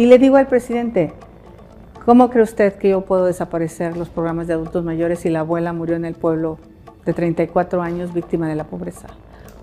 Y le digo al presidente, ¿cómo cree usted que yo puedo desaparecer los programas de adultos mayores si la abuela murió en el pueblo de 34 años víctima de la pobreza?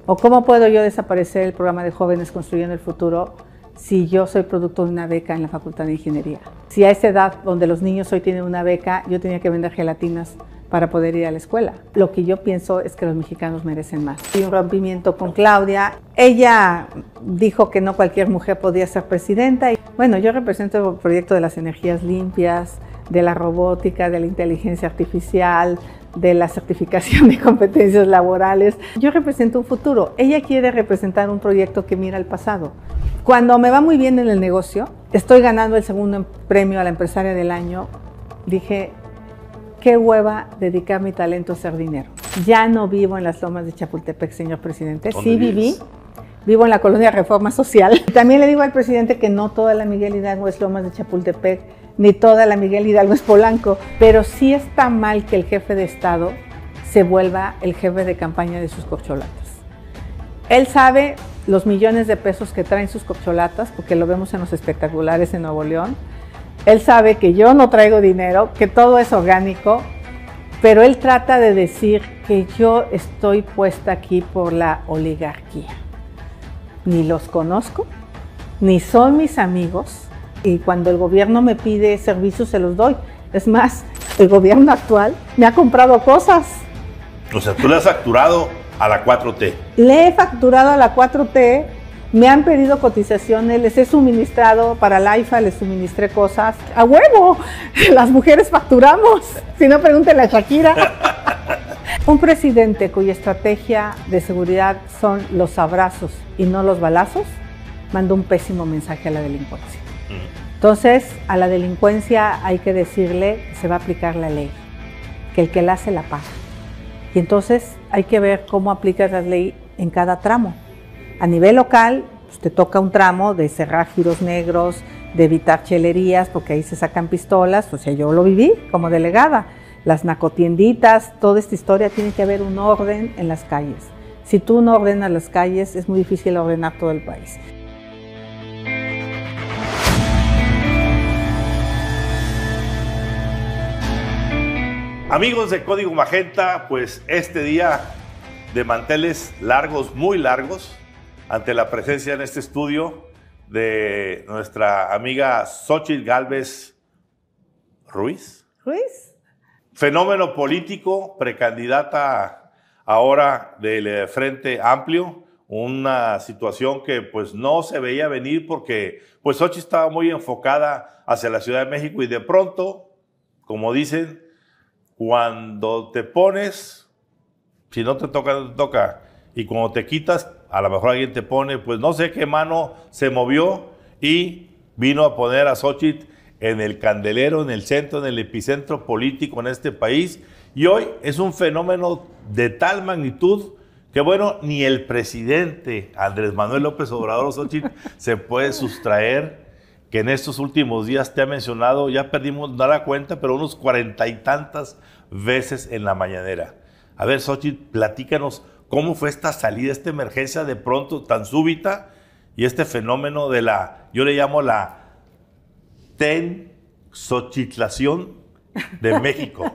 ¿O cómo puedo yo desaparecer el programa de jóvenes construyendo el futuro si yo soy producto de una beca en la Facultad de Ingeniería? Si a esa edad donde los niños hoy tienen una beca, yo tenía que vender gelatinas para poder ir a la escuela. Lo que yo pienso es que los mexicanos merecen más. Y un rompimiento con Claudia. Ella dijo que no cualquier mujer podía ser presidenta. bueno, yo represento el proyecto de las energías limpias, de la robótica, de la inteligencia artificial, de la certificación de competencias laborales. Yo represento un futuro. Ella quiere representar un proyecto que mira al pasado. Cuando me va muy bien en el negocio, estoy ganando el segundo premio a la empresaria del año. Dije, qué hueva dedicar mi talento a ser dinero. Ya no vivo en las lomas de Chapultepec, señor presidente. Sí viví. Vivo en la colonia Reforma Social. También le digo al presidente que no toda la Miguel Hidalgo es Lomas de Chapultepec, ni toda la Miguel Hidalgo es Polanco, pero sí está mal que el jefe de Estado se vuelva el jefe de campaña de sus corcholatas. Él sabe los millones de pesos que traen sus corcholatas, porque lo vemos en los espectaculares en Nuevo León, él sabe que yo no traigo dinero, que todo es orgánico, pero él trata de decir que yo estoy puesta aquí por la oligarquía. Ni los conozco, ni son mis amigos, y cuando el gobierno me pide servicios se los doy. Es más, el gobierno actual me ha comprado cosas. O sea, tú le has facturado a la 4T. Le he facturado a la 4T me han pedido cotizaciones, les he suministrado para la IFA, les suministré cosas. ¡A huevo! Las mujeres facturamos. Si no, pregúntenle a Shakira. Un presidente cuya estrategia de seguridad son los abrazos y no los balazos, mandó un pésimo mensaje a la delincuencia. Entonces, a la delincuencia hay que decirle que se va a aplicar la ley, que el que la hace la paga. Y entonces hay que ver cómo aplica la ley en cada tramo. A nivel local, pues, te toca un tramo de cerrar giros negros, de evitar chelerías, porque ahí se sacan pistolas. O sea, yo lo viví como delegada. Las nacotienditas, toda esta historia tiene que haber un orden en las calles. Si tú no ordenas las calles, es muy difícil ordenar todo el país. Amigos de Código Magenta, pues este día de manteles largos, muy largos, ante la presencia en este estudio de nuestra amiga Xochitl Gálvez Ruiz. Ruiz. Fenómeno político, precandidata ahora del eh, Frente Amplio, una situación que pues no se veía venir porque pues Xochitl estaba muy enfocada hacia la Ciudad de México y de pronto, como dicen, cuando te pones, si no te toca, no te toca, y cuando te quitas, a lo mejor alguien te pone, pues no sé qué mano se movió y vino a poner a Xochitl en el candelero, en el centro, en el epicentro político en este país. Y hoy es un fenómeno de tal magnitud que, bueno, ni el presidente Andrés Manuel López Obrador Xochitl se puede sustraer que en estos últimos días te ha mencionado, ya perdimos, no la cuenta, pero unos cuarenta y tantas veces en la mañanera. A ver, Xochitl, platícanos cómo fue esta salida, esta emergencia de pronto tan súbita y este fenómeno de la, yo le llamo la tensochitlación de México.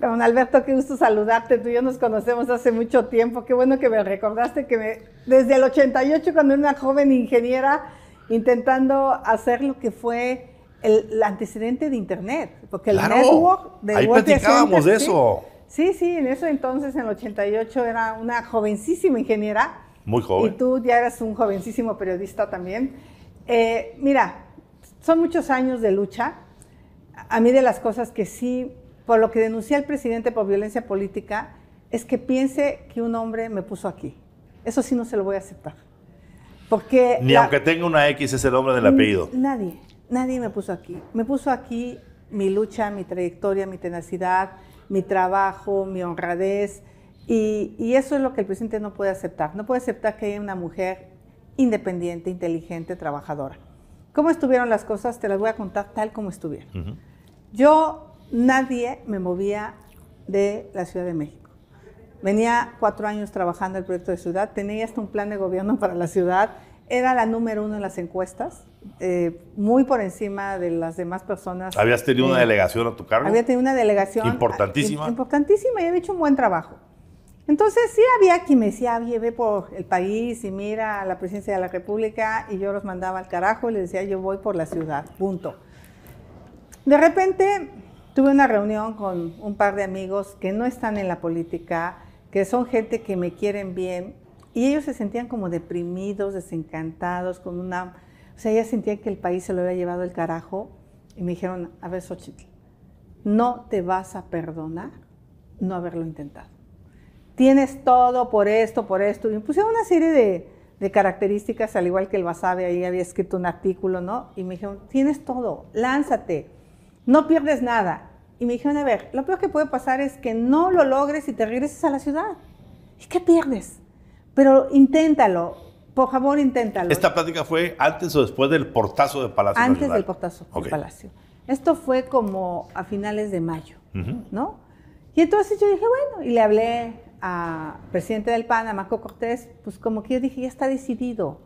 Don Alberto, qué gusto saludarte. Tú y yo nos conocemos hace mucho tiempo. Qué bueno que me recordaste que desde el 88, cuando era una joven ingeniera, intentando hacer lo que fue el, antecedente de Internet. Porque el network de Ahí platicábamos de eso. Sí, sí, en eso entonces, en el 88, era una jovencísima ingeniera. Muy joven. Y tú ya eras un jovencísimo periodista también. Eh, mira, son muchos años de lucha. A mí de las cosas que sí, por lo que denuncié al presidente por violencia política, es que piense que un hombre me puso aquí. Eso sí no se lo voy a aceptar. Porque Ni aunque tenga una X es el hombre del apellido. Nadie, nadie me puso aquí. Me puso aquí mi lucha, mi trayectoria, mi tenacidad, mi trabajo, mi honradez. Y, eso es lo que el presidente no puede aceptar. No puede aceptar que haya una mujer independiente, inteligente, trabajadora. ¿Cómo estuvieron las cosas? Te las voy a contar tal como estuvieron. Yo, nadie me movía de la Ciudad de México. Venía cuatro años trabajando el proyecto de ciudad, tenía hasta un plan de gobierno para la ciudad, era la número uno en las encuestas. Eh, muy por encima de las demás personas. ¿Habías tenido una eh, delegación a tu cargo? Había tenido una delegación. Importantísima. Eh, importantísima y había hecho un buen trabajo. Entonces sí había quien me decía, ve por el país y mira la presidencia de la República y yo los mandaba al carajo y les decía, yo voy por la ciudad, punto. De repente tuve una reunión con un par de amigos que no están en la política, que son gente que me quieren bien y ellos se sentían como deprimidos, desencantados, con una o sea, ella sentía que el país se lo había llevado el carajo y me dijeron, a ver, Xochitl, no te vas a perdonar no haberlo intentado. Tienes todo por esto, por esto. Y me pusieron una serie de, características, al igual que el Basabe, ahí había escrito un artículo, ¿no? Y me dijeron, tienes todo, lánzate, no pierdes nada. Y me dijeron, a ver, lo peor que puede pasar es que no lo logres y te regreses a la ciudad. ¿Y qué pierdes? Pero inténtalo, por favor, inténtalo. ¿Esta plática fue antes o después del portazo de Palacio? Antes del portazo de Palacio. Esto fue como a finales de mayo, ¿no? Y entonces yo dije, bueno, y le hablé al presidente del PAN, a Marco Cortés, pues como que yo dije, ya está decidido,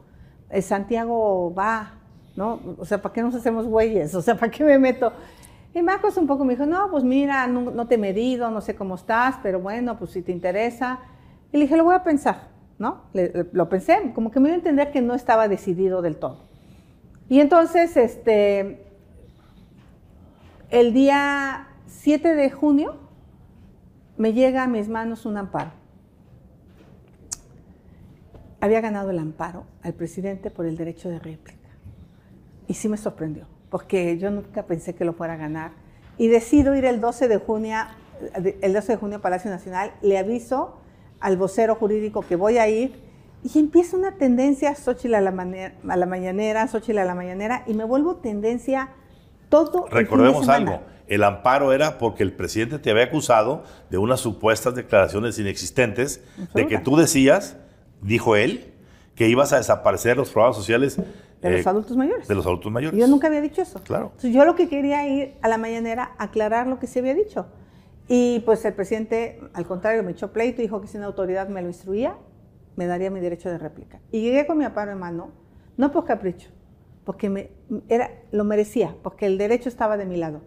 eh, Santiago va, ¿no? O sea, ¿para qué nos hacemos güeyes? O sea, ¿para qué me meto? Y Marco un poco me dijo, no, pues mira, no, no, te he medido, no sé cómo estás, pero bueno, pues si te interesa. Y le dije, lo voy a pensar. ¿no? lo pensé, como que me iba a entender que no estaba decidido del todo. Y entonces, este, el día 7 de junio me llega a mis manos un amparo. Había ganado el amparo al presidente por el derecho de réplica. Y sí me sorprendió, porque yo nunca pensé que lo fuera a ganar. Y decido ir el 12 de junio, el 12 de junio a Palacio Nacional, le aviso al vocero jurídico que voy a ir y empieza una tendencia Xochitl a la, la mañanera, Xochitl a la mañanera y me vuelvo tendencia todo Recordemos el algo, el amparo era porque el presidente te había acusado de unas supuestas declaraciones inexistentes de que tú decías, dijo él, que ibas a desaparecer los programas sociales de los eh, adultos mayores. De los adultos mayores. Yo nunca había dicho eso. Claro. yo lo que quería ir a la mañanera aclarar lo que se había dicho. Y pues el presidente, al contrario, me echó pleito, y dijo que si una autoridad me lo instruía, me daría mi derecho de réplica. Y llegué con mi aparo en mano, no por capricho, porque me, era, lo merecía, porque el derecho estaba de mi lado.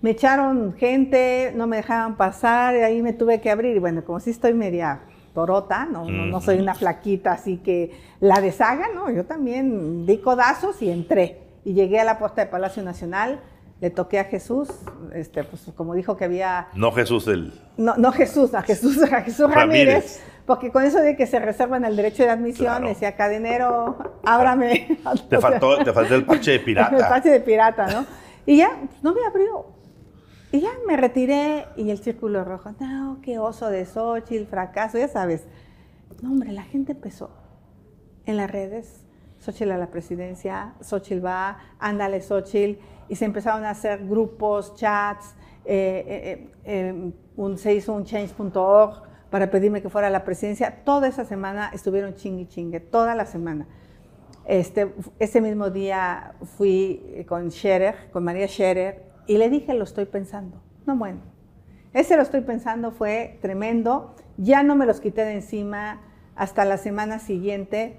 Me echaron gente, no me dejaban pasar, y ahí me tuve que abrir. Y bueno, como si estoy media torota, no, no, soy una flaquita, así que la deshaga, no, yo también di codazos y entré. Y llegué a la puerta de Palacio Nacional, le toqué a Jesús, este, pues como dijo que había... No Jesús el... No, no Jesús, a Jesús, a Jesús Ramírez, porque con eso de que se reservan el derecho de admisión, decía, cadenero, ábrame. Te faltó, te faltó el parche de pirata. el parche de pirata, ¿no? Y ya, pues, no me abrió. Y ya me retiré y el círculo rojo, no, qué oso de Xochitl, fracaso, ya sabes. No, hombre, la gente empezó en las redes Xochitl a la presidencia, Xochitl va, ándale Xochitl, y se empezaron a hacer grupos, chats, eh, eh, eh, em, un, se hizo un change.org para pedirme que fuera a la presidencia. Toda esa semana estuvieron chingue chingue, toda la semana. Este, ese mismo día fui con Scherer, con María Scherer, y le dije, lo estoy pensando. No, bueno. Ese lo estoy pensando fue tremendo. Ya no me los quité de encima hasta la semana siguiente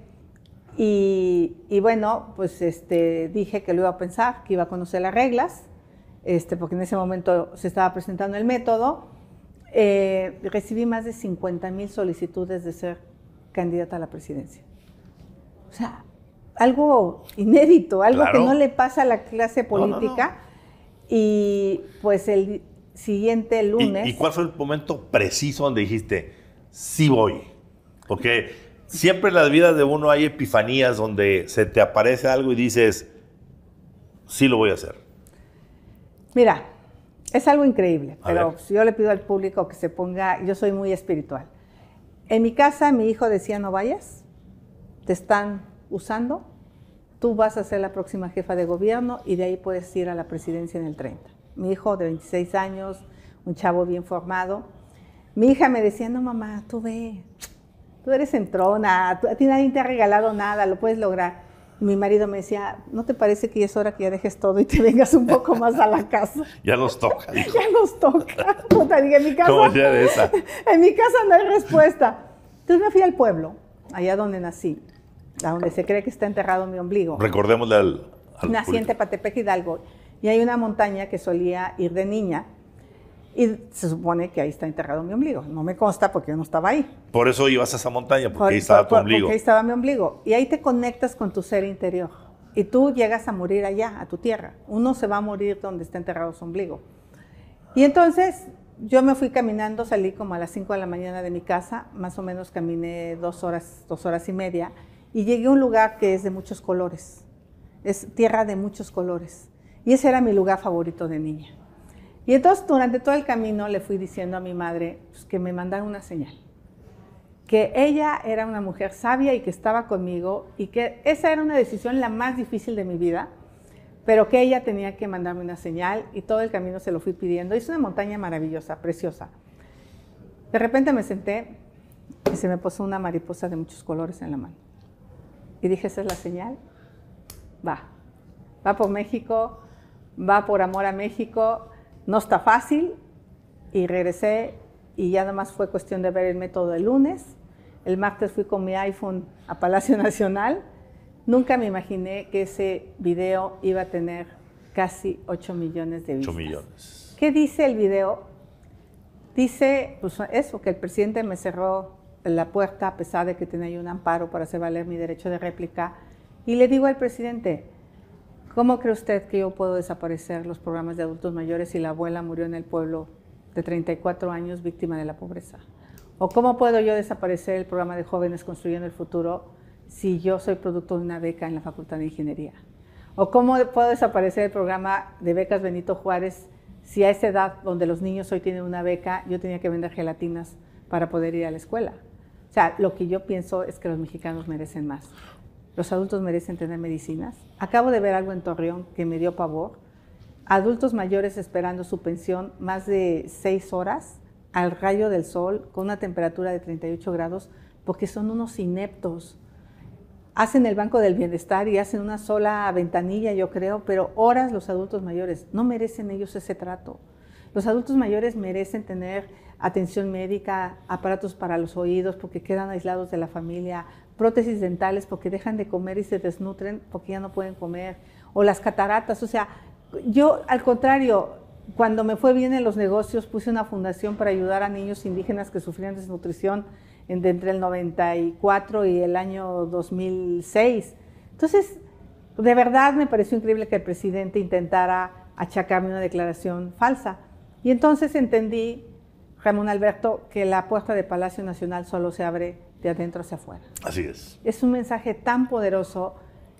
y, bueno, pues este, dije que lo iba a pensar, que iba a conocer las reglas, este, porque en ese momento se estaba presentando el método. Eh, recibí más de 50 mil solicitudes de ser candidata a la presidencia. O sea, algo inédito, algo que no le pasa a la clase política. Y pues el siguiente lunes... ¿Y, ¿Y cuál fue el momento preciso donde dijiste, sí voy? Porque siempre en las vidas de uno hay epifanías donde se te aparece algo y dices, sí lo voy a hacer. Mira, es algo increíble, pero yo le pido al público que se ponga, yo soy muy espiritual. En mi casa mi hijo decía, no vayas, te están usando, tú vas a ser la próxima jefa de gobierno y de ahí puedes ir a la presidencia en el 30. Mi hijo de 26 años, un chavo bien formado, mi hija me decía, no mamá, tú ve, tú eres entrona, a ti nadie te ha regalado nada, lo puedes lograr. mi marido me decía, ¿no te parece que ya es hora que ya dejes todo y te vengas un poco más a la casa? ya nos toca. ya nos toca. en mi casa, de esa? en mi casa no hay respuesta. Entonces me fui al pueblo, allá donde nací, a donde se cree que está enterrado mi ombligo. Recordémosle al... naciente nací Hidalgo. Y hay una montaña que solía ir de niña, y se supone que ahí está enterrado mi ombligo. No me consta porque yo no estaba ahí. Por eso ibas a esa montaña, porque ahí estaba tu ombligo. Porque ahí estaba mi ombligo. Y ahí te conectas con tu ser interior. Y tú llegas a morir allá, a tu tierra. Uno se va a morir donde está enterrado su ombligo. Y entonces yo me fui caminando, salí como a las 5 de la mañana de mi casa, más o menos caminé dos horas, dos horas y media, y llegué a un lugar que es de muchos colores. Es tierra de muchos colores. Y ese era mi lugar favorito de niña. Y entonces durante todo el camino le fui diciendo a mi madre pues, que me mandara una señal, que ella era una mujer sabia y que estaba conmigo y que esa era una decisión la más difícil de mi vida, pero que ella tenía que mandarme una señal y todo el camino se lo fui pidiendo. Es una montaña maravillosa, preciosa. De repente me senté y se me puso una mariposa de muchos colores en la mano. Y dije, esa es la señal. Va. Va por México, va por amor a México, no está fácil y regresé y ya nada más fue cuestión de ver el método el lunes. El martes fui con mi iPhone a Palacio Nacional. Nunca me imaginé que ese video iba a tener casi 8 millones de vistas. millones. ¿Qué dice el video? Dice pues, eso, que el presidente me cerró la puerta a pesar de que tenía un amparo para hacer valer mi derecho de réplica. Y le digo al presidente, ¿Cómo cree usted que yo puedo desaparecer los programas de adultos mayores si la abuela murió en el pueblo de 34 años víctima de la pobreza? ¿O cómo puedo yo desaparecer el programa de jóvenes construyendo el futuro si yo soy producto de una beca en la Facultad de Ingeniería? ¿O cómo puedo desaparecer el programa de becas Benito Juárez si a esa edad donde los niños hoy tienen una beca, yo tenía que vender gelatinas para poder ir a la escuela? O sea, lo que yo pienso es que los mexicanos merecen más los adultos merecen tener medicinas. Acabo de ver algo en Torreón que me dio pavor. Adultos mayores esperando su pensión más de seis horas al rayo del sol con una temperatura de 38 grados porque son unos ineptos. Hacen el banco del bienestar y hacen una sola ventanilla, yo creo, pero horas los adultos mayores. No merecen ellos ese trato. Los adultos mayores merecen tener atención médica, aparatos para los oídos porque quedan aislados de la familia, prótesis dentales porque dejan de comer y se desnutren porque ya no pueden comer, o las cataratas, o sea, yo al contrario, cuando me fue bien en los negocios puse una fundación para ayudar a niños indígenas que sufrían desnutrición entre el 94 y el año 2006. Entonces, de verdad me pareció increíble que el presidente intentara achacarme una declaración falsa. Y entonces entendí, Ramón Alberto, que la puerta de Palacio Nacional solo se abre de adentro hacia afuera. Así es. Es un mensaje tan poderoso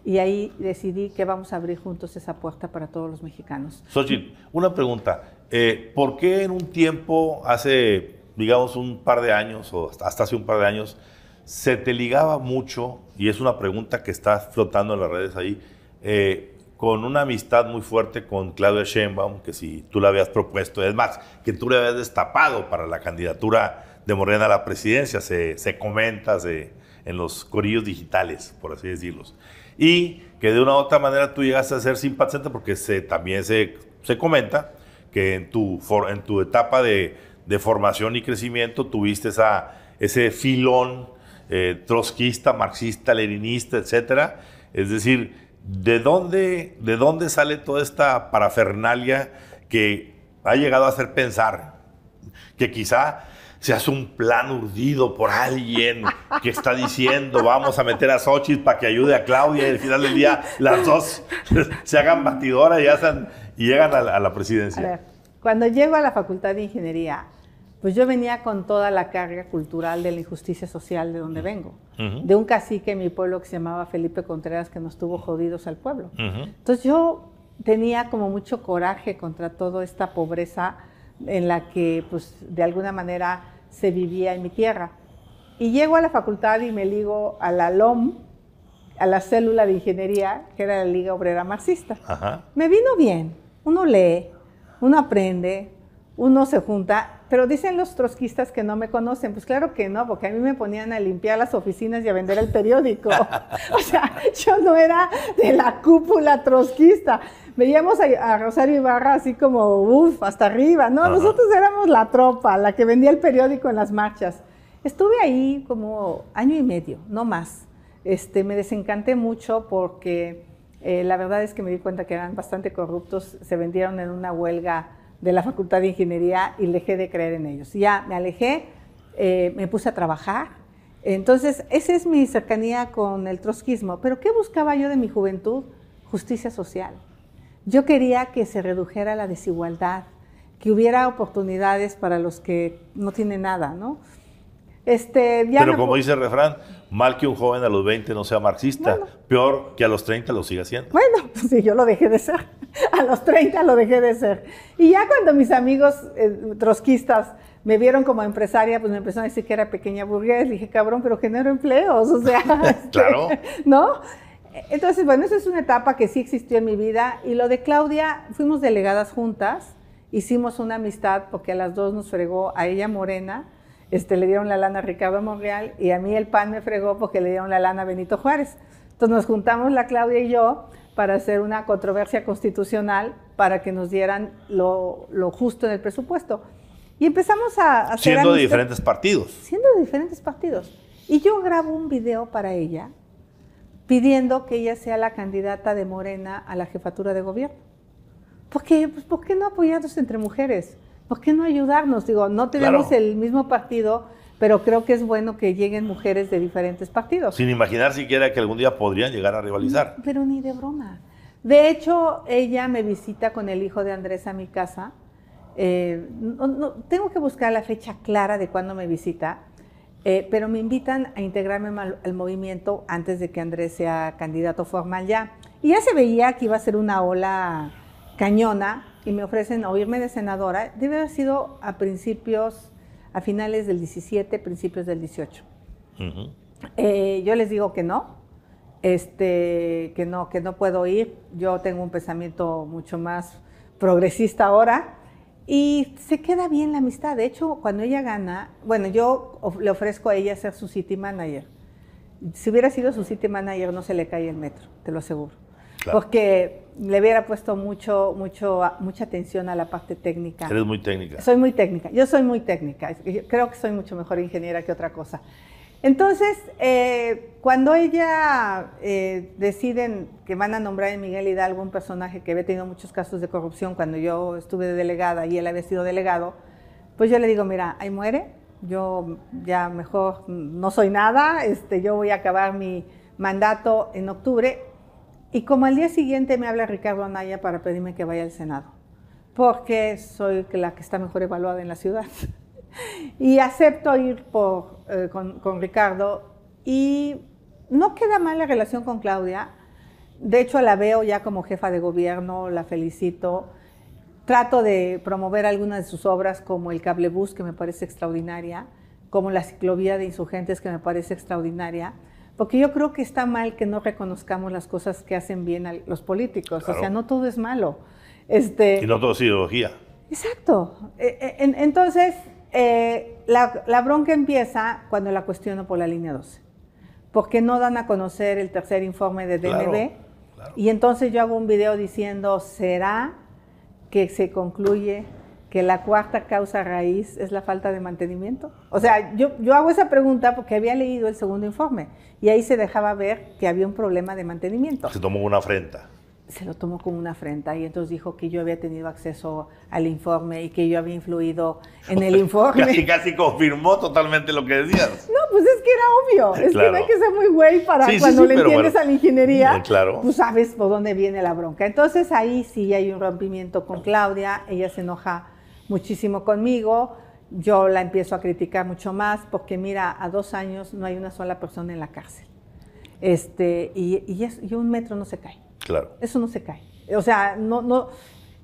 y ahí decidí que vamos a abrir juntos esa puerta para todos los mexicanos. Xochitl, una pregunta. Eh, ¿Por qué en un tiempo, hace, digamos, un par de años o hasta hace un par de años, se te ligaba mucho, y es una pregunta que está flotando en las redes ahí, eh, con una amistad muy fuerte con Claudia Sheinbaum, que si tú la habías propuesto, es más, que tú le habías destapado para la candidatura de Morena a la presidencia, se, se comenta en los corillos digitales, por así decirlos. Y que de una u otra manera tú llegaste a ser simpatizante porque se, también se, se comenta que en tu, en tu etapa de, formación y crecimiento tuviste esa, ese filón eh, trotskista, marxista, leninista, etcétera. Es decir, ¿de dónde, ¿de dónde sale toda esta parafernalia que ha llegado a hacer pensar que quizá se hace un plan urdido por alguien que está diciendo vamos a meter a Sochi para que ayude a Claudia y al final del día las dos se hagan batidora y, hacen, llegan a la, presidencia. cuando llego a la Facultad de Ingeniería, pues yo venía con toda la carga cultural de la injusticia social de donde vengo, de un cacique en mi pueblo que se llamaba Felipe Contreras que nos tuvo jodidos al pueblo. Entonces yo tenía como mucho coraje contra toda esta pobreza en la que pues de alguna manera se vivía en mi tierra. Y llego a la facultad y me ligo a la LOM, a la célula de ingeniería, que era la Liga Obrera Marxista. Me vino bien. Uno lee, uno aprende, uno se junta, pero dicen los trotskistas que no me conocen, pues claro que no, porque a mí me ponían a limpiar las oficinas y a vender el periódico. o sea, yo no era de la cúpula trotskista. Veíamos a, Rosario Ibarra así como, uff, hasta arriba. No, nosotros éramos la tropa, la que vendía el periódico en las marchas. Estuve ahí como año y medio, no más. Este, me desencanté mucho porque eh, la verdad es que me di cuenta que eran bastante corruptos, se vendieron en una huelga de la Facultad de Ingeniería y dejé de creer en ellos. Ya me alejé, eh, me puse a trabajar. Entonces, esa es mi cercanía con el trotskismo. Pero ¿qué buscaba yo de mi juventud? Justicia social. Yo quería que se redujera la desigualdad, que hubiera oportunidades para los que no tienen nada, ¿no? Este, Pero como dice el refrán, Mal que un joven a los 20 no sea marxista, peor que a los 30 lo siga siendo. Bueno, pues sí, yo lo dejé de ser. A los 30 lo dejé de ser. Y ya cuando mis amigos eh, trotskistas me vieron como empresaria, pues me empezaron a decir que era pequeña burgués. Dije, cabrón, pero genero empleos, o sea. Este, claro. ¿No? Entonces, bueno, esa es una etapa que sí existió en mi vida. Y lo de Claudia, fuimos delegadas juntas, hicimos una amistad porque a las dos nos fregó a ella morena este, le dieron la lana a Ricardo Monreal y a mí el PAN me fregó porque le dieron la lana a Benito Juárez. Entonces nos juntamos la Claudia y yo para hacer una controversia constitucional para que nos dieran lo, justo en el presupuesto. Y empezamos a, hacer... Siendo de diferentes partidos. Siendo de diferentes partidos. Y yo grabo un video para ella pidiendo que ella sea la candidata de Morena a la jefatura de gobierno. Porque, pues, ¿Por qué no apoyarnos entre mujeres? ¿por pues, qué no ayudarnos? Digo, no tenemos el mismo partido, pero creo que es bueno que lleguen mujeres de diferentes partidos. Sin imaginar siquiera que algún día podrían llegar a rivalizar. pero ni de broma. De hecho, ella me visita con el hijo de Andrés a mi casa. Eh, tengo que buscar la fecha clara de cuándo me visita, eh, pero me invitan a integrarme al, movimiento antes de que Andrés sea candidato formal ya. Y ya se veía que iba a ser una ola cañona, y me ofrecen oírme de senadora, debe haber sido a principios, a finales del 17, principios del 18. Eh, yo les digo que no, este, que no, que no puedo ir. Yo tengo un pensamiento mucho más progresista ahora. Y se queda bien la amistad. De hecho, cuando ella gana, bueno, yo le ofrezco a ella ser su city manager. Si hubiera sido su city manager, no se le cae el metro, te lo aseguro. Porque le hubiera puesto mucho, mucho, mucha atención a la parte técnica. Eres muy técnica. Soy muy técnica. Yo soy muy técnica. creo que soy mucho mejor ingeniera que otra cosa. Entonces, eh, cuando ella eh, deciden que van a nombrar en Miguel Hidalgo un personaje que había tenido muchos casos de corrupción cuando yo estuve de delegada y él había sido delegado, pues yo le digo, mira, ahí muere, yo ya mejor no soy nada, este, yo voy a acabar mi mandato en octubre, y como al día siguiente me habla Ricardo Anaya para pedirme que vaya al Senado, porque soy la que está mejor evaluada en la ciudad. y acepto ir eh, con, con Ricardo y no queda mal la relación con Claudia. De hecho, la veo ya como jefa de gobierno, la felicito. Trato de promover algunas de sus obras, como el cablebús, que me parece extraordinaria, como la ciclovía de insurgentes, que me parece extraordinaria. Porque yo creo que está mal que no reconozcamos las cosas que hacen bien a los políticos. O sea, no todo es malo. Este, y no todo es ideología. Exacto. Eh, eh, entonces, eh, la, bronca empieza cuando la cuestiono por la línea 12. Porque no dan a conocer el tercer informe de DNB. Y entonces yo hago un video diciendo, ¿será que se concluye que la cuarta causa raíz es la falta de mantenimiento? O sea, yo, yo hago esa pregunta porque había leído el segundo informe y ahí se dejaba ver que había un problema de mantenimiento. Se tomó una afrenta. Se lo tomó como una afrenta y entonces dijo que yo había tenido acceso al informe y que yo había influido en el informe. casi, casi confirmó totalmente lo que decías. No, pues es que era obvio. Es que no hay que ser muy güey para cuando le entiendes a la ingeniería. Mm, claro. Tú pues sabes por dónde viene la bronca. Entonces ahí sí hay un rompimiento con Claudia. Ella se enoja muchísimo conmigo, yo la empiezo a criticar mucho más porque mira, a dos años no hay una sola persona en la cárcel. Este, y, es, un metro no se cae. Claro. Eso no se cae. O sea, no, no.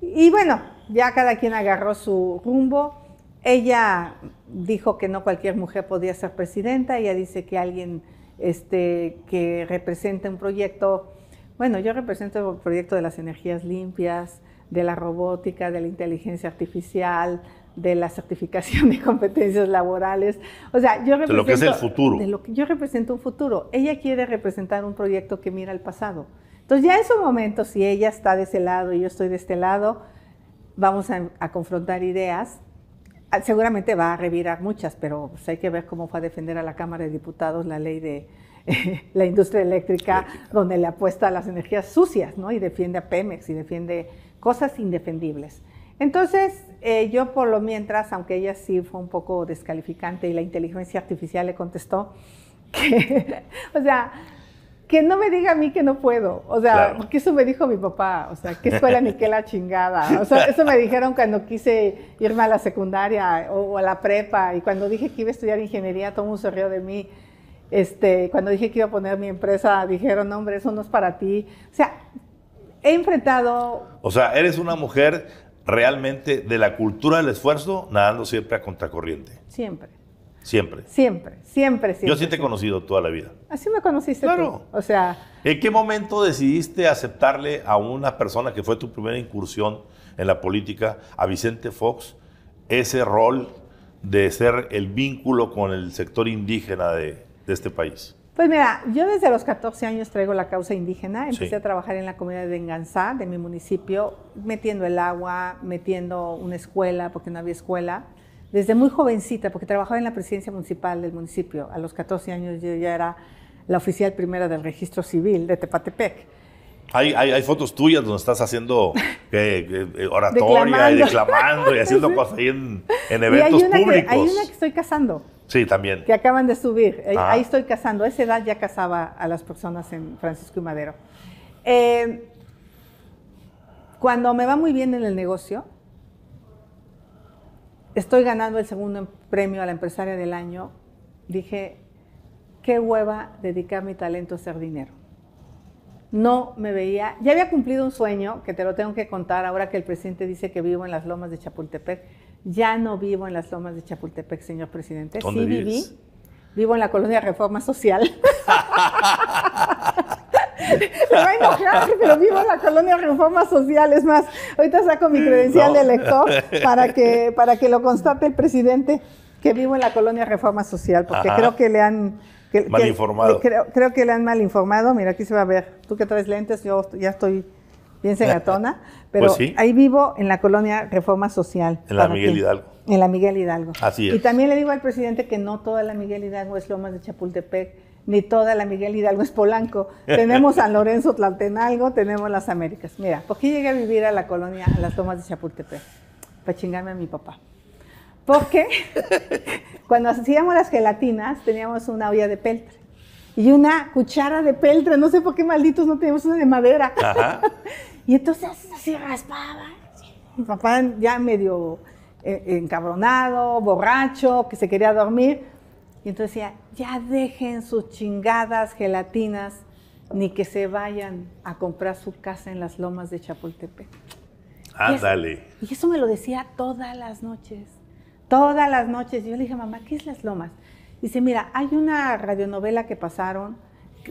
Y bueno, ya cada quien agarró su rumbo. Ella dijo que no cualquier mujer podía ser presidenta. Ella dice que alguien este, que represente un proyecto. Bueno, yo represento el proyecto de las energías limpias, de la robótica, de la inteligencia artificial, de la certificación de competencias laborales. O sea, yo represento... De lo que es el futuro. yo represento un futuro. Ella quiere representar un proyecto que mira al pasado. Entonces ya en su momento, si ella está de ese lado y yo estoy de este lado, vamos a, confrontar ideas. Ah, seguramente va a revirar muchas, pero pues, hay que ver cómo fue a defender a la Cámara de Diputados la ley de la industria eléctrica, donde le apuesta a las energías sucias, ¿no? Y defiende a Pemex y defiende cosas indefendibles. Entonces, eh, yo por lo mientras, aunque ella sí fue un poco descalificante y la inteligencia artificial le contestó que, o sea, que no me diga a mí que no puedo. O sea, que porque eso me dijo mi papá. O sea, qué escuela ni qué la chingada. O sea, eso me dijeron cuando quise irme a la secundaria o, a la prepa. Y cuando dije que iba a estudiar ingeniería, todo un se de mí. Este, cuando dije que iba a poner mi empresa, dijeron, hombre, eso no es para ti. O sea, he enfrentado... O sea, eres una mujer realmente de la cultura del esfuerzo, nadando siempre a contracorriente. Siempre. Siempre. Siempre, siempre, siempre. Yo sí te he conocido toda la vida. Así me conociste claro. O sea. ¿En qué momento decidiste aceptarle a una persona que fue tu primera incursión en la política, a Vicente Fox, ese rol de ser el vínculo con el sector indígena de, de este país? Pues mira, yo desde los 14 años traigo la causa indígena, empecé a trabajar en la comunidad de Enganza, de mi municipio, metiendo el agua, metiendo una escuela, porque no había escuela. Desde muy jovencita, porque trabajaba en la presidencia municipal del municipio, a los 14 años yo ya era la oficial primera del registro civil de Tepatepec. Hay, hay, fotos tuyas donde estás haciendo eh, oratoria y declamando y haciendo cosas ahí en, eventos públicos. Y hay una que estoy casando. Sí, también. Que acaban de subir. Ahí ah. estoy casando. A esa edad ya casaba a las personas en Francisco y Madero. Eh, cuando me va muy bien en el negocio, estoy ganando el segundo premio a la empresaria del año. Dije, qué hueva dedicar mi talento a hacer dinero. No me veía, ya había cumplido un sueño, que te lo tengo que contar ahora que el presidente dice que vivo en las lomas de Chapultepec ya no vivo en las lomas de Chapultepec, señor presidente. sí viví. Vivo en la colonia Reforma Social. Me va a enojar, pero vivo en la colonia Reforma Social. Es más, ahorita saco mi credencial de elector para que, para que lo constate el presidente que vivo en la colonia Reforma Social, porque creo que le han... mal informado. creo, que le han mal informado. Mira, aquí se va a ver. Tú que traes lentes, yo ya estoy bien cegatona. Pero pues ahí vivo en la colonia Reforma Social. En la Miguel Hidalgo. En la Miguel Hidalgo. Así es. Y también le digo al presidente que no toda la Miguel Hidalgo es Lomas de Chapultepec, ni toda la Miguel Hidalgo es Polanco. Tenemos San Lorenzo Tlaltenalgo, tenemos las Américas. Mira, ¿por qué llegué a vivir a la colonia, a las Lomas de Chapultepec? Para chingarme a mi papá. Porque cuando hacíamos las gelatinas teníamos una olla de peltre y una cuchara de peltre. No sé por qué malditos no teníamos una de madera. Ajá. Y entonces así raspaba. Mi papá ya medio eh, encabronado, borracho, que se quería dormir. Y entonces decía, ya dejen sus chingadas gelatinas, ni que se vayan a comprar su casa en las lomas de Chapultepec. Ah, y, y eso me lo decía todas las noches, todas las noches. Yo le dije, mamá, ¿qué es las lomas? Dice, mira, hay una radionovela que pasaron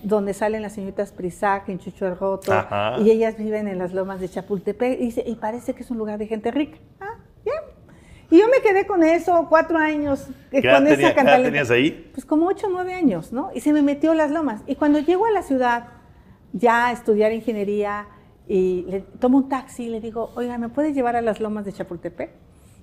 donde salen las señoritas Prisac en chuchu Ajá. y ellas viven en las lomas de Chapultepec, y, parece que es un lugar de gente rica. Ah, y yo me quedé con eso cuatro años. ¿Qué eh, con edad esa tenías ahí? Pues como ocho o nueve años, ¿no? Y se me metió las lomas. Y cuando llego a la ciudad ya a estudiar ingeniería, y le tomo un taxi y le digo, oiga, ¿me puedes llevar a las lomas de Chapultepec?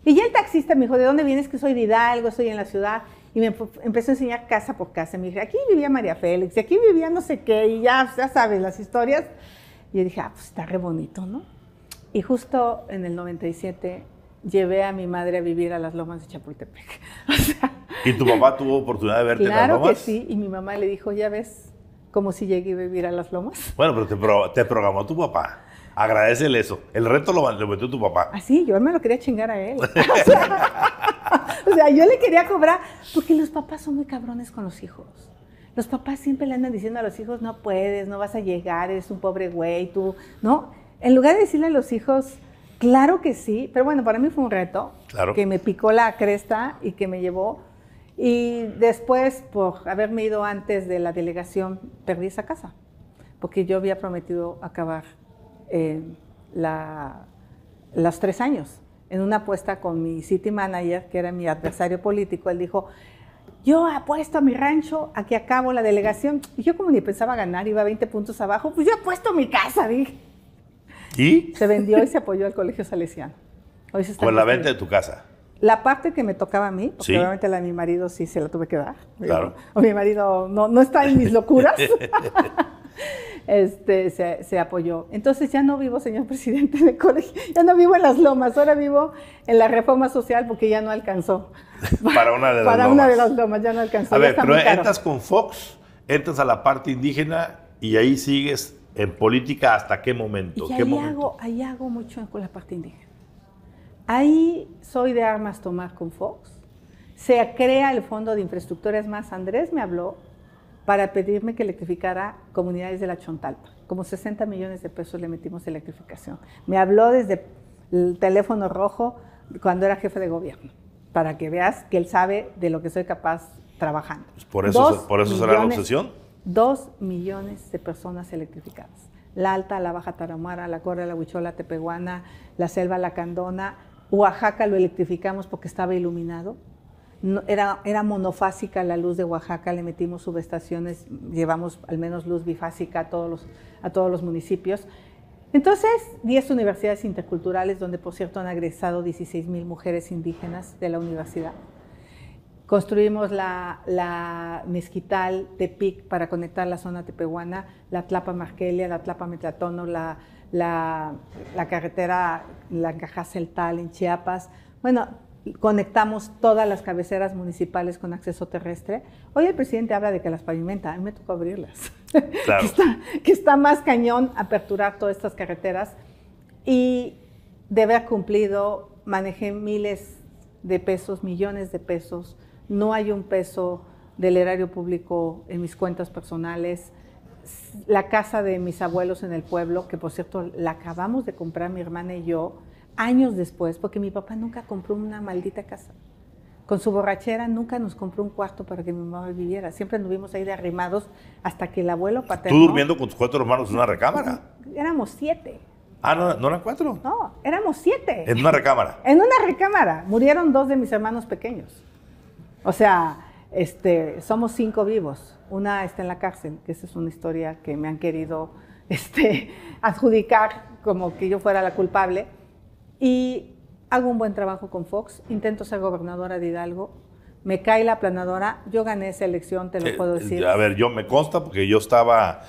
Y ya el taxista me dijo, ¿de dónde vienes? Que soy de Hidalgo, estoy en la ciudad y me empezó a enseñar casa por casa. Me dije, aquí vivía María Félix, y aquí vivía no sé qué, y ya, ya sabes las historias. Y yo dije, ah, pues está re bonito, ¿no? Y justo en el 97 llevé a mi madre a vivir a las lomas de Chapultepec. ¿Y tu papá tuvo oportunidad de verte claro en Claro que sí, y mi mamá le dijo, ya ves, como si llegué a vivir a las lomas. Bueno, pero te, te programó tu papá. Agradecele eso. El reto lo, lo metió tu papá. Ah, sí, yo me lo quería chingar a él. o sea, yo le quería cobrar porque los papás son muy cabrones con los hijos. Los papás siempre le andan diciendo a los hijos, no puedes, no vas a llegar, eres un pobre güey, tú, ¿no? En lugar de decirle a los hijos, claro que sí, pero bueno, para mí fue un reto, que me picó la cresta y que me llevó. Y después, por haberme ido antes de la delegación, perdí esa casa, porque yo había prometido acabar eh, los tres años en una apuesta con mi city manager, que era mi adversario político, él dijo, yo apuesto a mi rancho a que acabo la delegación. Y yo como ni pensaba ganar, iba 20 puntos abajo, pues yo apuesto a mi casa, dije. ¿Y? Se vendió y se apoyó al Colegio Salesiano. Hoy Con la venta de tu casa. La parte que me tocaba a mí, porque obviamente la de mi marido sí se la tuve que dar. Claro. O mi marido no, no está en mis locuras. este, se, apoyó. Entonces ya no vivo, señor presidente de colegio, ya no vivo en las lomas, ahora vivo en la reforma social porque ya no alcanzó. para una de las lomas. ya no alcanzó. A ver, pero entras con Fox, entras a la parte indígena y ahí sigues en política hasta qué momento. Hago, ahí hago mucho con la parte indígena. Ahí soy de armas tomar con Fox. Se crea el Fondo de Infraestructuras Más. Andrés me habló para pedirme que electrificara comunidades de la Chontalpa. Como 60 millones de pesos le metimos electrificación. Me habló desde el teléfono rojo cuando era jefe de gobierno, para que veas que él sabe de lo que soy capaz trabajando. Pues por eso, será la obsesión. Dos millones de personas electrificadas. La alta, la baja Tarahumara, la Corre, la huichola, tepehuana, la selva, la candona. Oaxaca lo electrificamos porque estaba iluminado era, era monofásica la luz de Oaxaca, le metimos subestaciones, llevamos al menos luz bifásica a todos los, a todos los municipios. Entonces, 10 universidades interculturales, donde por cierto han agresado 16 mil mujeres indígenas de la universidad. Construimos la, la, Mezquital Tepic para conectar la zona tepehuana, la Tlapa Marquelia, la Tlapa Metlatono, la, la, la carretera La en Chiapas. Bueno, conectamos todas las cabeceras municipales con acceso terrestre. Hoy el presidente habla de que las pavimenta, a mí me tocó abrirlas. Claro. que, está, más cañón aperturar todas estas carreteras y debe haber cumplido, manejé miles de pesos, millones de pesos, no hay un peso del erario público en mis cuentas personales. La casa de mis abuelos en el pueblo, que por cierto la acabamos de comprar mi hermana y yo, años después, porque mi papá nunca compró una maldita casa. Con su borrachera nunca nos compró un cuarto para que mi mamá viviera. Siempre anduvimos ahí de arrimados hasta que el abuelo paterno... ¿Tú durmiendo con tus cuatro hermanos en una recámara? Éramos siete. Ah, ¿no, no eran cuatro? No, éramos siete. ¿En una recámara? en una recámara. Murieron dos de mis hermanos pequeños. O sea, este, somos cinco vivos. Una está en la cárcel, que esa es una historia que me han querido este, adjudicar como que yo fuera la culpable. Y hago un buen trabajo con Fox, intento ser gobernadora de Hidalgo, me cae la aplanadora, yo gané esa elección, te lo puedo decir. A ver, yo me consta porque yo estaba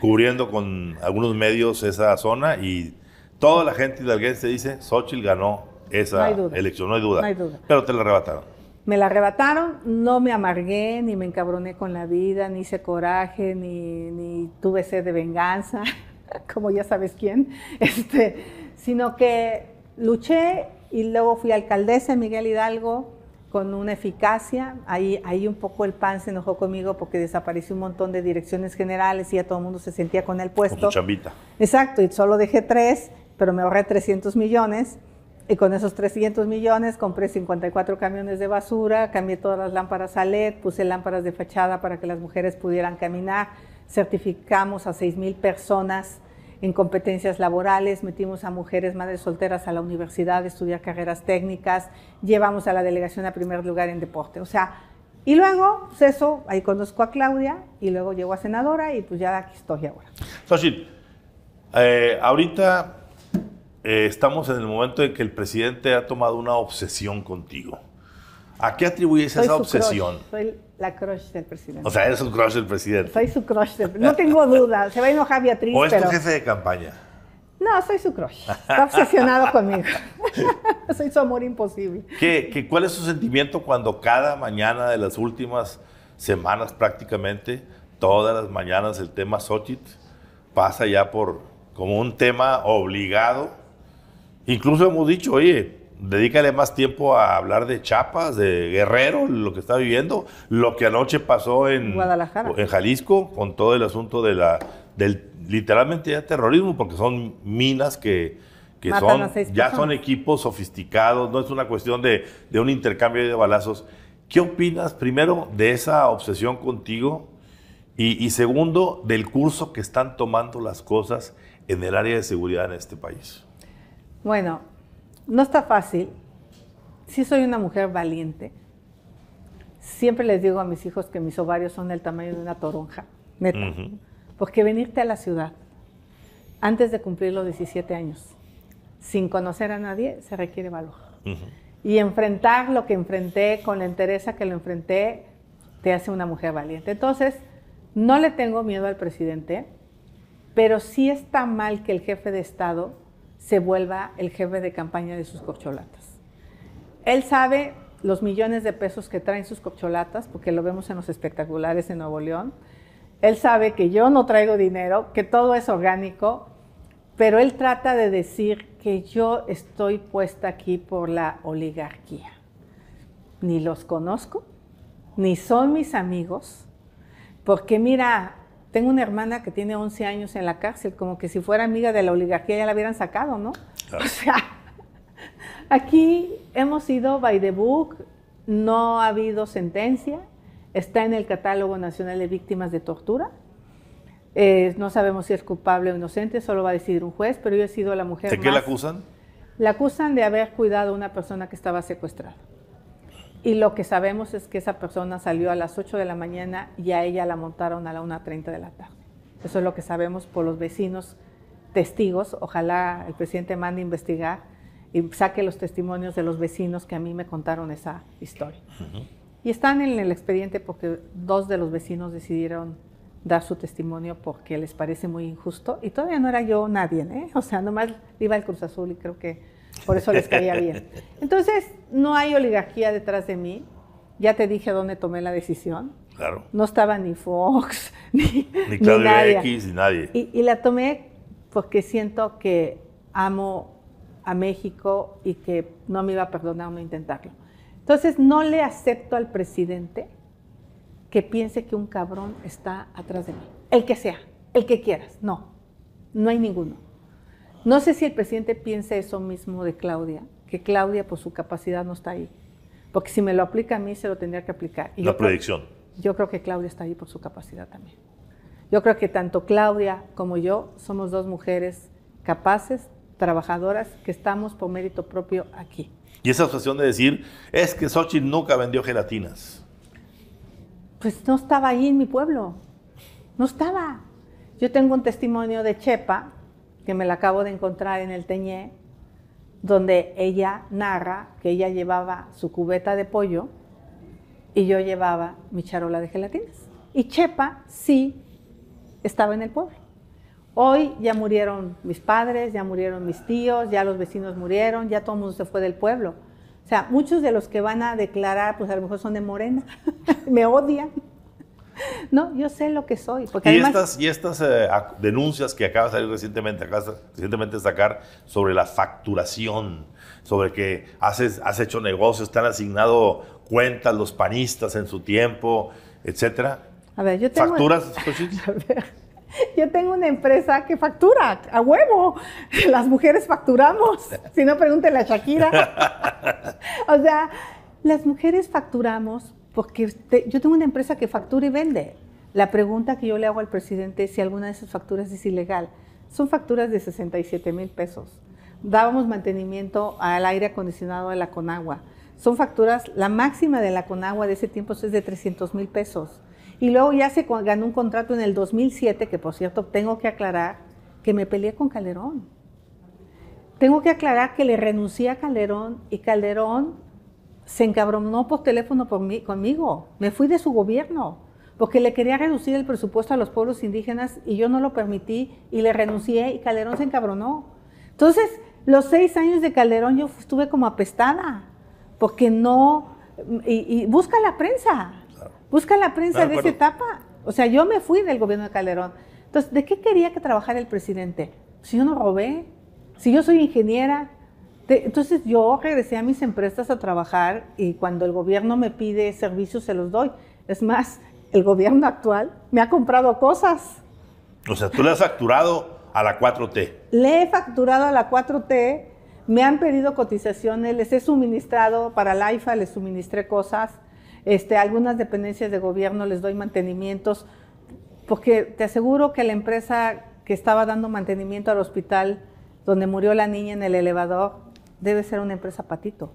cubriendo con algunos medios esa zona y toda la gente se dice, Xochitl ganó esa elección, no hay, duda, Pero te la arrebataron. Me la arrebataron, no me amargué, ni me encabroné con la vida, ni hice coraje, ni, ni tuve sed de venganza, como ya sabes quién, este, sino que luché y luego fui alcaldesa en Miguel Hidalgo con una eficacia. Ahí, ahí un poco el PAN se enojó conmigo porque desapareció un montón de direcciones generales y a todo el mundo se sentía con el puesto. Con Exacto, y solo dejé tres, pero me ahorré 300 millones. Y con esos 300 millones compré 54 camiones de basura, cambié todas las lámparas a LED, puse lámparas de fachada para que las mujeres pudieran caminar, certificamos a 6 mil personas en competencias laborales, metimos a mujeres madres solteras a la universidad, estudiar carreras técnicas, llevamos a la delegación a primer lugar en deporte. O sea, y luego, pues ahí conozco a Claudia y luego llego a senadora y pues ya aquí estoy ahora. Xochitl, eh, ahorita eh, estamos en el momento en que el presidente ha tomado una obsesión contigo. ¿A qué atribuyes esa obsesión? Soy la crush del presidente. O sea, eres el crush del presidente. Soy su crush No tengo duda. Se va a enojar Beatriz. ¿O es tu jefe de campaña? No, soy su crush. Está obsesionado conmigo. soy su amor imposible. ¿Qué, ¿Qué, cuál es su sentimiento cuando cada mañana de las últimas semanas prácticamente, todas las mañanas, el tema Xochitl pasa ya por como un tema obligado? Incluso hemos dicho, oye, dedícale más tiempo a hablar de chapas, de Guerrero, lo que está viviendo, lo que anoche pasó en Guadalajara, en Jalisco, con todo el asunto de la, del literalmente ya terrorismo, porque son minas que, que son, ya son equipos sofisticados, no es una cuestión de, de un intercambio de balazos. ¿Qué opinas primero de esa obsesión contigo? Y, y segundo, del curso que están tomando las cosas en el área de seguridad en este país. Bueno, no está fácil. si soy una mujer valiente. Siempre les digo a mis hijos que mis ovarios son del tamaño de una toronja, neta. Porque venirte a la ciudad antes de cumplir los 17 años, sin conocer a nadie, se requiere valor. Y enfrentar lo que enfrenté con la entereza que lo enfrenté, te hace una mujer valiente. Entonces, no le tengo miedo al presidente, pero sí está mal que el jefe de Estado se vuelva el jefe de campaña de sus corcholatas. Él sabe los millones de pesos que traen sus corcholatas, porque lo vemos en los espectaculares de Nuevo León. Él sabe que yo no traigo dinero, que todo es orgánico, pero él trata de decir que yo estoy puesta aquí por la oligarquía. Ni los conozco, ni son mis amigos, porque mira, tengo una hermana que tiene 11 años en la cárcel, como que si fuera amiga de la oligarquía ya la hubieran sacado, ¿no? O sea, aquí hemos ido by the book, no ha habido sentencia, está en el Catálogo Nacional de Víctimas de Tortura. Eh, no sabemos si es culpable o inocente, solo va a decidir un juez, pero yo he sido la mujer. ¿De qué la acusan? La acusan de haber cuidado a una persona que estaba secuestrada. Y lo que sabemos es que esa persona salió a las 8 de la mañana y a ella la montaron a la 1.30 de la tarde. Eso es lo que sabemos por los vecinos testigos. Ojalá el presidente mande investigar y saque los testimonios de los vecinos que a mí me contaron esa historia. Y están en el expediente porque dos de los vecinos decidieron dar su testimonio porque les parece muy injusto. Y todavía no era yo nadie, ¿eh? O sea, nomás iba el Cruz Azul y creo que por eso les caía bien. Entonces, no hay oligarquía detrás de mí. Ya te dije dónde tomé la decisión. Claro. No estaba ni Fox, ni, ni Claudio X, ni nadie. Y, y la tomé porque siento que amo a México y que no me iba a perdonar no intentarlo. Entonces, no le acepto al presidente que piense que un cabrón está atrás de mí. El que sea, el que quieras. No, no hay ninguno. No sé si el presidente piensa eso mismo de Claudia, que Claudia por su capacidad no está ahí. Porque si me lo aplica a mí, se lo tendría que aplicar. la predicción. yo creo que Claudia está ahí por su capacidad también. Yo creo que tanto Claudia como yo somos dos mujeres capaces, trabajadoras, que estamos por mérito propio aquí. Y esa situación de decir, es que Sochi nunca vendió gelatinas. Pues no estaba ahí en mi pueblo. No estaba. Yo tengo un testimonio de Chepa, que me la acabo de encontrar en el Teñé, donde ella narra que ella llevaba su cubeta de pollo y yo llevaba mi charola de gelatinas. Y Chepa sí estaba en el pueblo. Hoy ya murieron mis padres, ya murieron mis tíos, ya los vecinos murieron, ya todo el mundo se fue del pueblo. O sea, muchos de los que van a declarar, pues a lo mejor son de Morena, me odian. No, yo sé lo que soy. y, estas, eh, denuncias que acaba de salir recientemente, acabas recientemente sacar sobre la facturación, sobre que haces, has hecho negocios, te han asignado cuentas los panistas en su tiempo, etcétera. A ver, yo tengo... ¿Facturas? yo tengo una empresa que factura, a huevo. Las mujeres facturamos. Si no, pregúntenle a Shakira. o sea, las mujeres facturamos porque pues yo tengo una empresa que factura y vende. La pregunta que yo le hago al presidente es si alguna de esas facturas es ilegal. Son facturas de 67 mil pesos. Dábamos mantenimiento al aire acondicionado de la Conagua. Son facturas, la máxima de la Conagua de ese tiempo es de 300 mil pesos. Y luego ya se ganó un contrato en el 2007, que por cierto tengo que aclarar que me peleé con Calderón. Tengo que aclarar que le renuncié a Calderón y Calderón se encabronó por teléfono por mí, conmigo. Me fui de su gobierno porque le quería reducir el presupuesto a los pueblos indígenas y yo no lo permití y le renuncié y Calderón se encabronó. Entonces, los seis años de Calderón yo estuve como apestada porque no... Y, busca la prensa, busca la prensa de esa etapa. O sea, yo me fui del gobierno de Calderón. Entonces, ¿de qué quería que trabajara el presidente? Si yo no robé, si yo soy ingeniera, entonces yo regresé a mis empresas a trabajar y cuando el gobierno me pide servicios se los doy. Es más, el gobierno actual me ha comprado cosas. O sea, tú le has facturado a la 4T. Le he facturado a la 4T, me han pedido cotizaciones, les he suministrado para la IFA, les suministré cosas, este, algunas dependencias de gobierno les doy mantenimientos, porque te aseguro que la empresa que estaba dando mantenimiento al hospital donde murió la niña en el elevador, debe ser una empresa patito.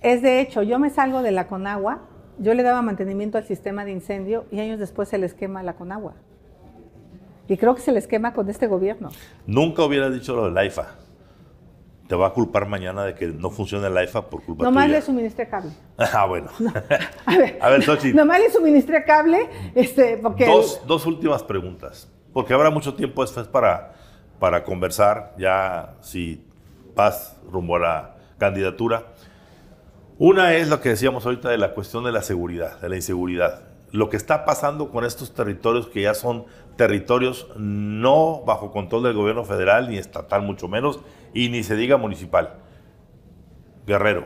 Es de hecho, yo me salgo de la Conagua, yo le daba mantenimiento al sistema de incendio y años después se les quema la Conagua. Y creo que se le quema con este gobierno. Nunca hubiera dicho lo la IFA. Te va a culpar mañana de que no funcione el IFA por culpa nomás tuya. Nomás le suministré cable. ah, bueno. a ver, a Nomás le suministré cable. Este, porque dos, dos últimas preguntas. Porque habrá mucho tiempo después para, para conversar. Ya si Paz rumbo a la candidatura. Una es lo que decíamos ahorita de la cuestión de la seguridad, de la inseguridad. Lo que está pasando con estos territorios que ya son territorios no bajo control del gobierno federal ni estatal mucho menos y ni se diga municipal. Guerrero,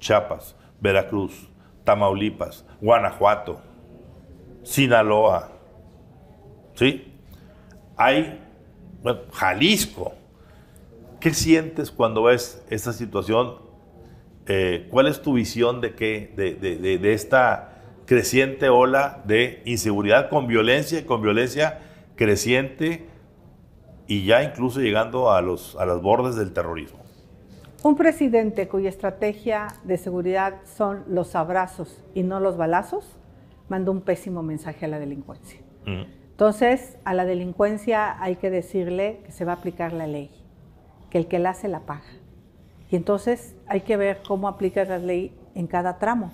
Chiapas, Veracruz, Tamaulipas, Guanajuato, Sinaloa. ¿Sí? Hay bueno, Jalisco. ¿Qué sientes cuando ves esta situación? Eh, ¿Cuál es tu visión de, qué, de, esta creciente ola de inseguridad con violencia y con violencia creciente y ya incluso llegando a los, a bordes del terrorismo? Un presidente cuya estrategia de seguridad son los abrazos y no los balazos mandó un pésimo mensaje a la delincuencia. Entonces, a la delincuencia hay que decirle que se va a aplicar la ley el que la hace la paja Y entonces hay que ver cómo aplica la ley en cada tramo.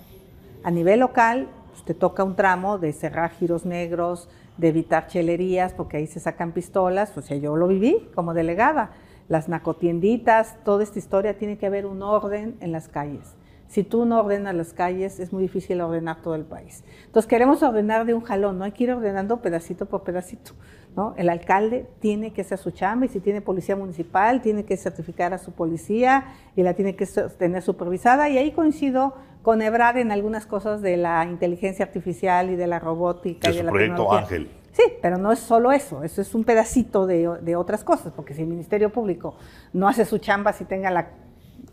A nivel local, usted pues, toca un tramo de cerrar giros negros, de evitar chelerías, porque ahí se sacan pistolas, o sea, yo lo viví como delegada. Las nacotienditas, toda esta historia tiene que haber un orden en las calles. Si tú no ordenas las calles, es muy difícil ordenar todo el país. Entonces queremos ordenar de un jalón, no hay que ir ordenando pedacito por pedacito. ¿no? El alcalde tiene que hacer su chamba y si tiene policía municipal, tiene que certificar a su policía y la tiene que tener supervisada. Y ahí coincido con Ebrard en algunas cosas de la inteligencia artificial y de la robótica. proyecto Ángel. Sí, pero no es solo eso, eso es un pedacito de, otras cosas, porque si el Ministerio Público no hace su chamba, si tenga la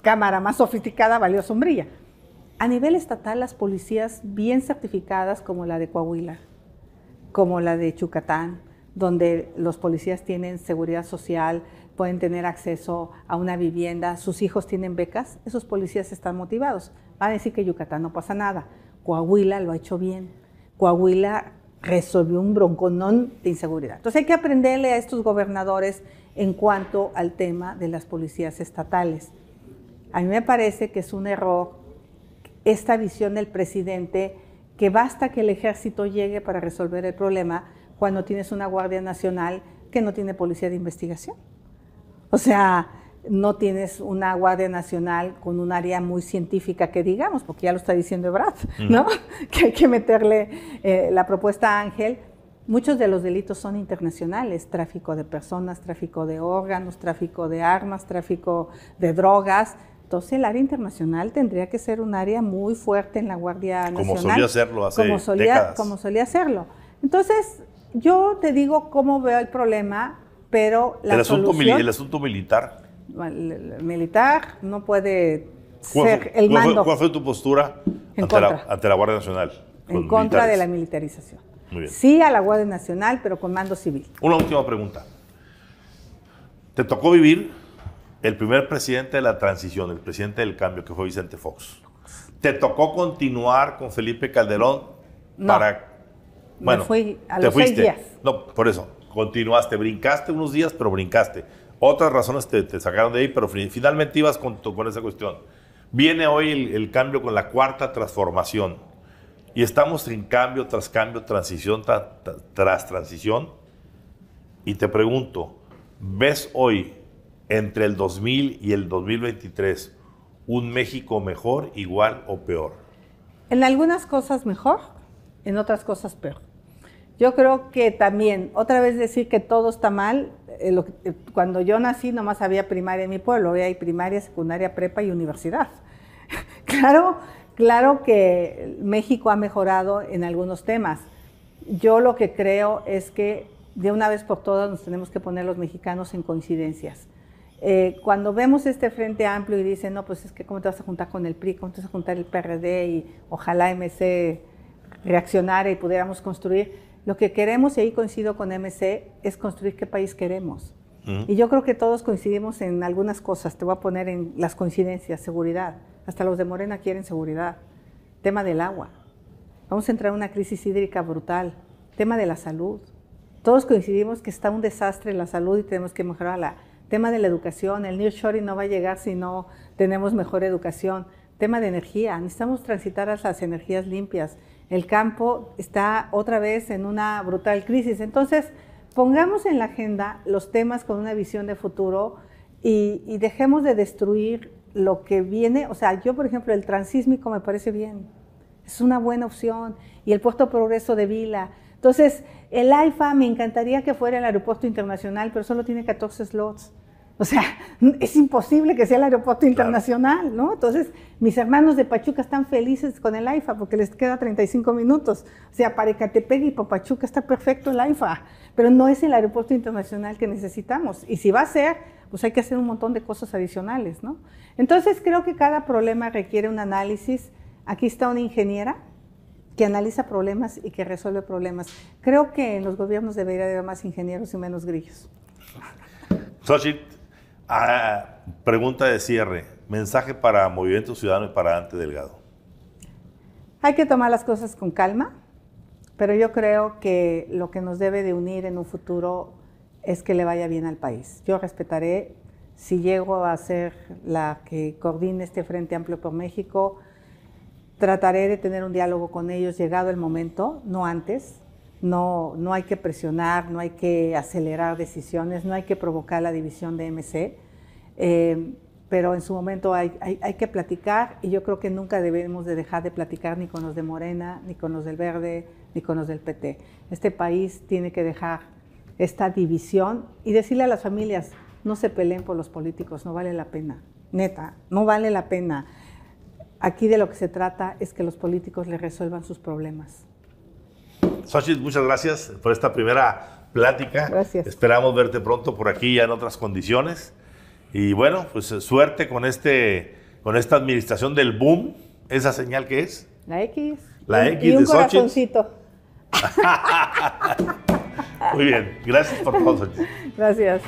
cámara más sofisticada, valió sombrilla. A nivel estatal, las policías bien certificadas como la de Coahuila, como la de Chucatán, donde los policías tienen seguridad social, pueden tener acceso a una vivienda, sus hijos tienen becas, esos policías están motivados. Van a decir que Yucatán no pasa nada. Coahuila lo ha hecho bien. Coahuila resolvió un bronconón de inseguridad. Entonces hay que aprenderle a estos gobernadores en cuanto al tema de las policías estatales. A mí me parece que es un error esta visión del presidente que basta que el ejército llegue para resolver el problema, cuando tienes una Guardia Nacional que no tiene policía de investigación. O sea, no tienes una Guardia Nacional con un área muy científica que digamos, porque ya lo está diciendo Ebrad, ¿no? que hay que meterle eh, la propuesta a Ángel. Muchos de los delitos son internacionales, tráfico de personas, tráfico de órganos, tráfico de armas, tráfico de drogas. Entonces el área internacional tendría que ser un área muy fuerte en la Guardia Nacional. Como solía hacerlo hace como solía, décadas. Como solía hacerlo. Entonces, yo te digo cómo veo el problema, pero la el asunto solución, el asunto militar. El militar no puede ser el mando. ¿Cuál fue, tu postura ante la, Guardia Nacional? En contra de la militarización. Muy Sí a la Guardia Nacional, pero con mando civil. Una última pregunta. Te tocó vivir el primer presidente de la transición, el presidente del cambio, que fue Vicente Fox. ¿Te tocó continuar con Felipe Calderón para bueno, te fuiste. No, por eso, continuaste, brincaste unos días, pero brincaste. Otras razones te, sacaron de ahí, pero finalmente ibas con, con esa cuestión. Viene hoy el, cambio con la cuarta transformación. Y estamos en cambio tras cambio, transición tras transición. Y te pregunto, ¿ves hoy entre el 2000 y el 2023 un México mejor, igual o peor? En algunas cosas mejor, en otras cosas peor. Yo creo que también, otra vez decir que todo está mal, eh, eh, cuando yo nací nomás había primaria en mi pueblo, había hay primaria, secundaria, prepa y universidad. claro, claro que México ha mejorado en algunos temas. Yo lo que creo es que de una vez por todas nos tenemos que poner los mexicanos en coincidencias. Eh, cuando vemos este frente amplio y dicen, no, pues es que cómo te vas a juntar con el PRI, cómo te vas a juntar el PRD y ojalá MC reaccionara y pudiéramos construir, lo que queremos, y ahí coincido con MC, es construir qué país queremos. Y yo creo que todos coincidimos en algunas cosas. Te voy a poner en las coincidencias, seguridad. Hasta los de Morena quieren seguridad. Tema del agua. Vamos a entrar en una crisis hídrica brutal. Tema de la salud. Todos coincidimos que está un desastre la salud y tenemos que mejorarla. Tema de la educación. El New Shorty no va a llegar si no tenemos mejor educación. Tema de energía. Necesitamos transitar a las energías limpias el campo está otra vez en una brutal crisis. Entonces, pongamos en la agenda los temas con una visión de futuro y, dejemos de destruir lo que viene. O sea, yo, por ejemplo, el transísmico me parece bien. Es una buena opción. Y el puesto progreso de Vila. Entonces, el AIFA me encantaría que fuera el aeropuerto internacional, pero solo tiene 14 slots. O sea, es imposible que sea el aeropuerto internacional, ¿no? Entonces, mis hermanos de Pachuca están felices con el AIFA porque les queda 35 minutos. O sea, para Ecatepec y para Pachuca está perfecto el AIFA, pero no es el aeropuerto internacional que necesitamos. Y si va a ser, pues hay que hacer un montón de cosas adicionales, ¿no? Entonces, creo que cada problema requiere un análisis. Aquí está una ingeniera que analiza problemas y que resuelve problemas. Creo que en los gobiernos debería haber más ingenieros y menos grillos. Ah, pregunta de cierre. Mensaje para Movimiento Ciudadano y para Ante Delgado. Hay que tomar las cosas con calma, pero yo creo que lo que nos debe de unir en un futuro es que le vaya bien al país. Yo respetaré si llego a ser la que coordine este Frente Amplio por México, trataré de tener un diálogo con ellos llegado el momento, no antes, no, no hay que presionar, no hay que acelerar decisiones, no hay que provocar la división de MC, eh, pero en su momento hay, hay, que platicar y yo creo que nunca debemos de dejar de platicar ni con los de Morena, ni con los del Verde, ni con los del PT. Este país tiene que dejar esta división y decirle a las familias, no se peleen por los políticos, no vale la pena, neta, no vale la pena. Aquí de lo que se trata es que los políticos le resuelvan sus problemas. Xochitl, muchas gracias por esta primera plática. Gracias. Esperamos verte pronto por aquí ya en otras condiciones. Y bueno, pues eh, suerte con, este, con esta administración del boom. ¿Esa señal que es? La X. La X y un corazoncito. Muy bien, gracias por todo. Gracias.